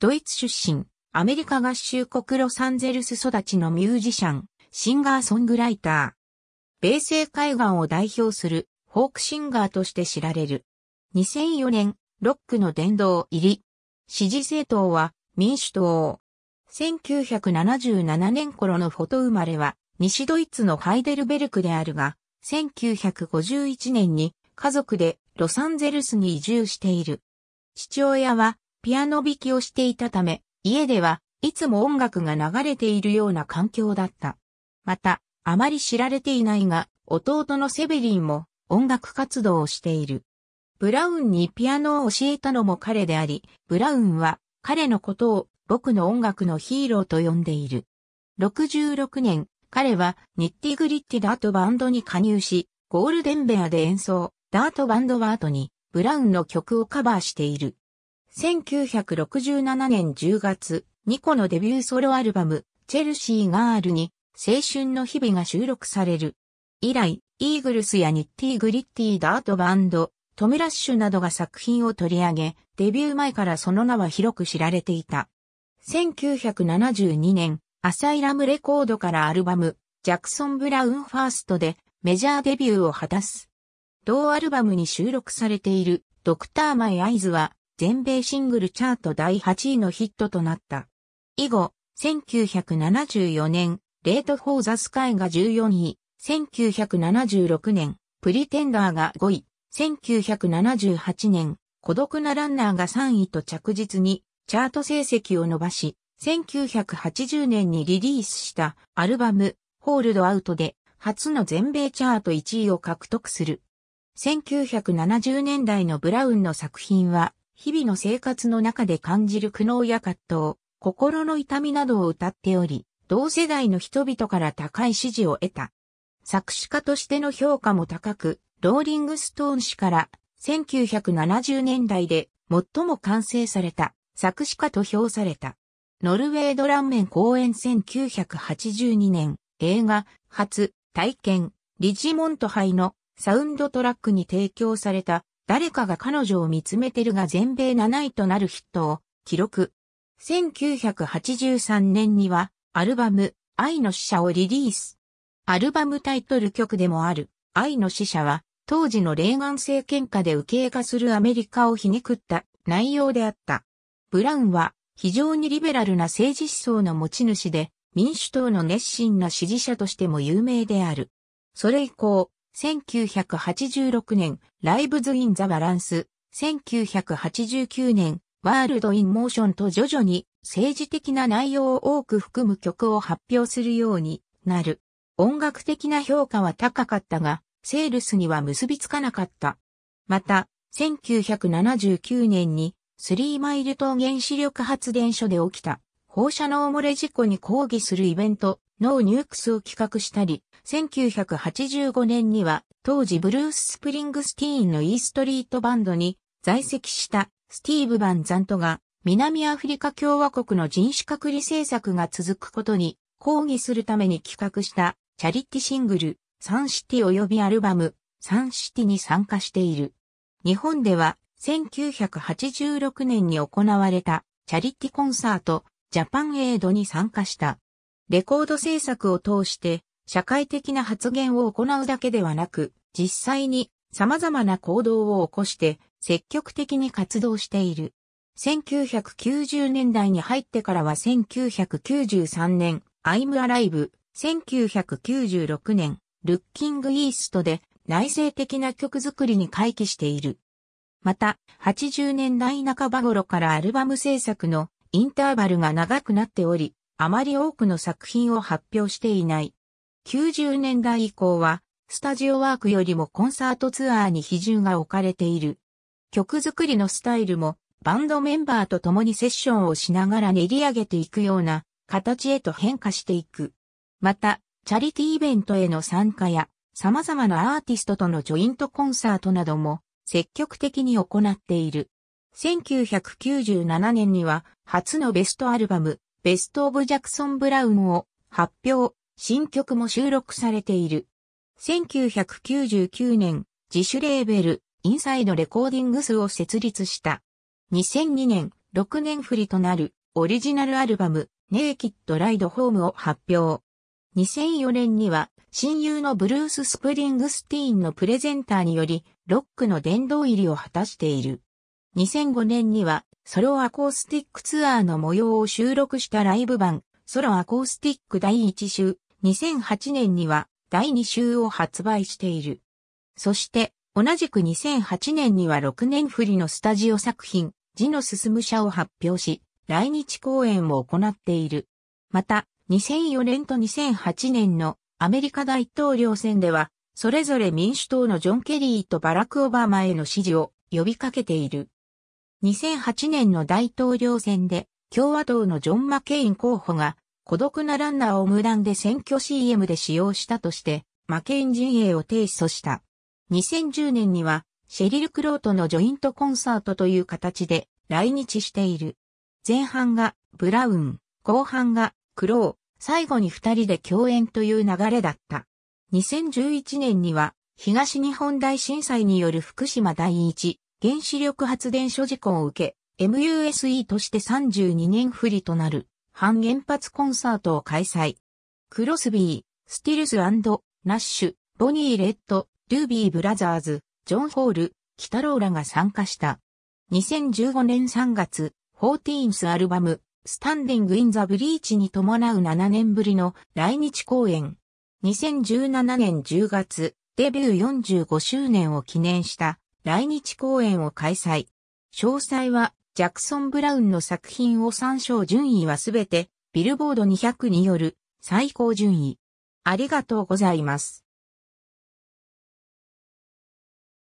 ドイツ出身、アメリカ合衆国ロサンゼルス育ちのミュージシャン、シンガーソングライター。米西海岸を代表するフォークシンガーとして知られる。2004年、ロックの殿堂入り。支持政党は民主党。1977年頃のフォト生まれは西ドイツのハイデルベルクであるが、1951年に家族でロサンゼルスに移住している。父親はピアノ弾きをしていたため、家ではいつも音楽が流れているような環境だった。また、あまり知られていないが、弟のセベリンも音楽活動をしている。ブラウンにピアノを教えたのも彼であり、ブラウンは彼のことを僕の音楽のヒーローと呼んでいる。66年、彼はニッティグリッティダートバンドに加入し、ゴールデンベアで演奏、ダートバンドワートにブラウンの曲をカバーしている。1967年10月、ニコのデビューソロアルバム、チェルシーガールに、青春の日々が収録される。以来、イーグルスやニッティグリッティダートバンド、トムラッシュなどが作品を取り上げ、デビュー前からその名は広く知られていた。1972年、アサイラムレコードからアルバム、ジャクソン・ブラウン・ファーストでメジャーデビューを果たす。同アルバムに収録されているドクター・マイ・アイズは全米シングルチャート第8位のヒットとなった。以後、1974年、レート・フォー・ザ・スカイが14位、1976年、プリテンダーが5位、1978年、孤独なランナーが3位と着実にチャート成績を伸ばし、1980年にリリースしたアルバム、ホールドアウトで初の全米チャート1位を獲得する。1970年代のブラウンの作品は日々の生活の中で感じる苦悩や葛藤、心の痛みなどを歌っており、同世代の人々から高い支持を得た。作詞家としての評価も高く、ローリングストーン氏から1970年代で最も完成された作詞家と評された。ノルウェードランメン公演1982年映画初体験リジモント杯のサウンドトラックに提供された誰かが彼女を見つめてるが全米7位となるヒットを記録。1983年にはアルバム愛の死者をリリース。アルバムタイトル曲でもある愛の死者は当時のレーガン政権下で右傾化するアメリカを皮肉った内容であった。ブラウンは非常にリベラルな政治思想の持ち主で民主党の熱心な支持者としても有名である。それ以降、1986年、ライブズ・イン・ザ・バランス、1989年、ワールド・イン・モーションと徐々に政治的な内容を多く含む曲を発表するようになる。音楽的な評価は高かったが、セールスには結びつかなかった。また、1979年に、スリーマイル島原子力発電所で起きた放射能漏れ事故に抗議するイベント、ノーニュークスを企画したり、1985年には当時ブルース・スプリングスティーンのイーストリートバンドに在籍したスティーブ・バン・ザントが南アフリカ共和国の人種隔離政策が続くことに抗議するために企画したチャリティシングルサンシティ及びアルバムサンシティに参加している。日本では1986年に行われたチャリティコンサートジャパンエイドに参加した。レコード制作を通して社会的な発言を行うだけではなく、実際に様々な行動を起こして積極的に活動している。1990年代に入ってからは1993年、アイムアライブ、1996年、ルッキングイーストで内政的な曲作りに回帰している。また、80年代半ば頃からアルバム制作のインターバルが長くなっており、あまり多くの作品を発表していない。90年代以降は、スタジオワークよりもコンサートツアーに比重が置かれている。曲作りのスタイルも、バンドメンバーと共にセッションをしながら練り上げていくような形へと変化していく。また、チャリティーイベントへの参加や、様々なアーティストとのジョイントコンサートなども、積極的に行っている。1997年には初のベストアルバム、ベスト・オブ・ジャクソン・ブラウンを発表、新曲も収録されている。1999年、自主レーベル、インサイドレコーディングスを設立した。2002年、6年振りとなる、オリジナルアルバム、ネイキッド・ライド・ホームを発表。2004年には、親友のブルース・スプリングスティーンのプレゼンターにより、ロックの殿堂入りを果たしている。2005年には、ソロアコースティックツアーの模様を収録したライブ版、ソロアコースティック第1週、2008年には第2週を発売している。そして、同じく2008年には6年振りのスタジオ作品、字の進む者を発表し、来日公演を行っている。また、2004年と2008年のアメリカ大統領選では、それぞれ民主党のジョン・ケリーとバラク・オバマへの支持を呼びかけている。2008年の大統領選で共和党のジョン・マケイン候補が孤独なランナーを無断で選挙 CM で使用したとしてマケイン陣営を提訴した。2010年にはシェリル・クロートのジョイントコンサートという形で来日している。前半がブラウン、後半がクロー、最後に二人で共演という流れだった。2011年には東日本大震災による福島第一原子力発電所事故を受け、MUSE として32年振りとなる、半原発コンサートを開催。クロスビー、スティルズナッシュ、ボニー・レッド、ルービー・ブラザーズ、ジョン・ホール、キタローラが参加した。2015年3月、フォーティーンスアルバム、スタンディング・イン・ザ・ブリーチに伴う7年ぶりの来日公演。2017年10月、デビュー45周年を記念した来日公演を開催。詳細は、ジャクソン・ブラウンの作品を参照順位はすべて、ビルボード200による最高順位。ありがとうございます。